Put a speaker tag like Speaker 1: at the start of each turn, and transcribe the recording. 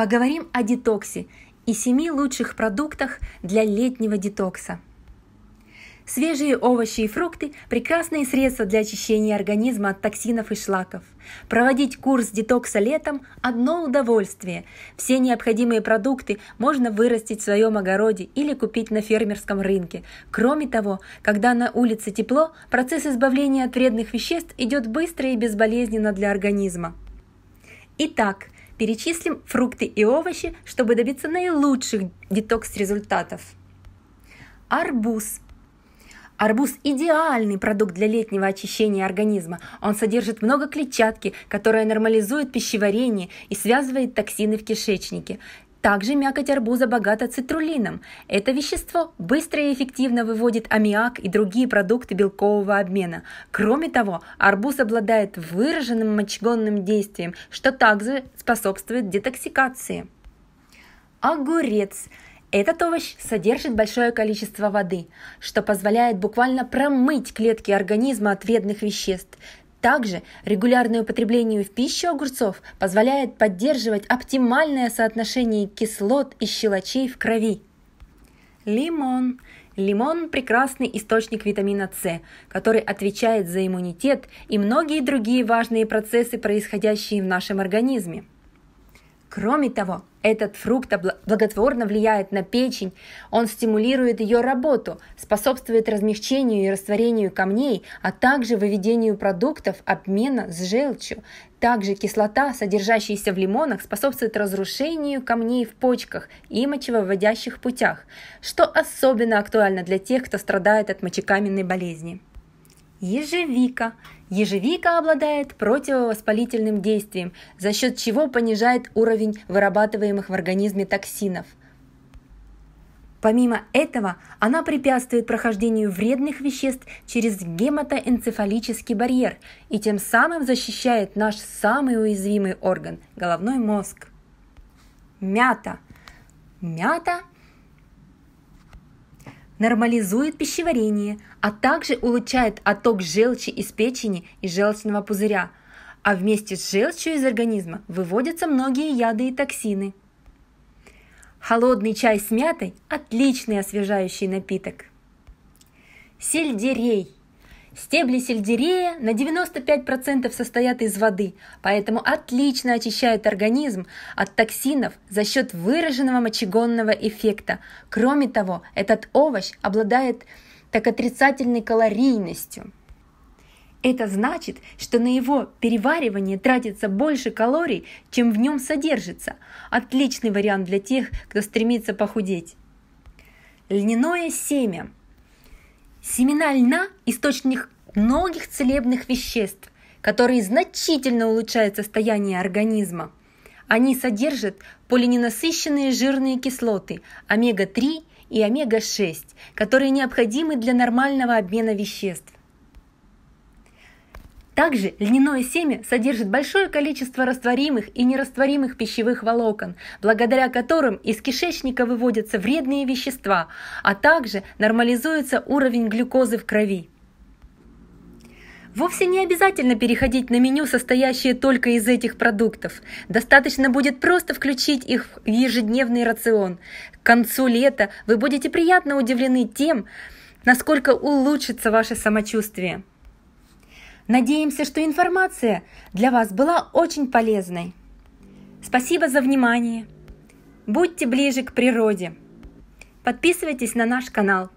Speaker 1: поговорим о детоксе и семи лучших продуктах для летнего детокса. Свежие овощи и фрукты – прекрасные средства для очищения организма от токсинов и шлаков. Проводить курс детокса летом – одно удовольствие. Все необходимые продукты можно вырастить в своем огороде или купить на фермерском рынке. Кроме того, когда на улице тепло, процесс избавления от вредных веществ идет быстро и безболезненно для организма. Итак, Перечислим фрукты и овощи, чтобы добиться наилучших детокс-результатов. Арбуз. Арбуз – идеальный продукт для летнего очищения организма. Он содержит много клетчатки, которая нормализует пищеварение и связывает токсины в кишечнике. Также мякоть арбуза богата цитрулином. Это вещество быстро и эффективно выводит аммиак и другие продукты белкового обмена. Кроме того, арбуз обладает выраженным мочегонным действием, что также способствует детоксикации. Огурец. Этот овощ содержит большое количество воды, что позволяет буквально промыть клетки организма от вредных веществ. Также регулярное употребление в пищу огурцов позволяет поддерживать оптимальное соотношение кислот и щелочей в крови. Лимон. Лимон – прекрасный источник витамина С, который отвечает за иммунитет и многие другие важные процессы, происходящие в нашем организме. Кроме того, этот фрукт благотворно влияет на печень, он стимулирует ее работу, способствует размягчению и растворению камней, а также выведению продуктов обмена с желчью. Также кислота, содержащаяся в лимонах, способствует разрушению камней в почках и мочевыводящих путях, что особенно актуально для тех, кто страдает от мочекаменной болезни. Ежевика. Ежевика обладает противовоспалительным действием, за счет чего понижает уровень вырабатываемых в организме токсинов. Помимо этого, она препятствует прохождению вредных веществ через гематоэнцефалический барьер и тем самым защищает наш самый уязвимый орган – головной мозг. Мята. Мята нормализует пищеварение, а также улучшает отток желчи из печени и желчного пузыря, а вместе с желчью из организма выводятся многие яды и токсины. Холодный чай с мятой – отличный освежающий напиток. Сельдерей – Стебли сельдерея на 95% состоят из воды, поэтому отлично очищает организм от токсинов за счет выраженного мочегонного эффекта. Кроме того, этот овощ обладает так отрицательной калорийностью. Это значит, что на его переваривание тратится больше калорий, чем в нем содержится. Отличный вариант для тех, кто стремится похудеть. Льняное семя – Семена льна – источник многих целебных веществ, которые значительно улучшают состояние организма. Они содержат полиненасыщенные жирные кислоты омега-3 и омега-6, которые необходимы для нормального обмена веществ. Также льняное семя содержит большое количество растворимых и нерастворимых пищевых волокон, благодаря которым из кишечника выводятся вредные вещества, а также нормализуется уровень глюкозы в крови. Вовсе не обязательно переходить на меню, состоящее только из этих продуктов. Достаточно будет просто включить их в ежедневный рацион. К концу лета вы будете приятно удивлены тем, насколько улучшится ваше самочувствие. Надеемся, что информация для вас была очень полезной. Спасибо за внимание. Будьте ближе к природе. Подписывайтесь на наш канал.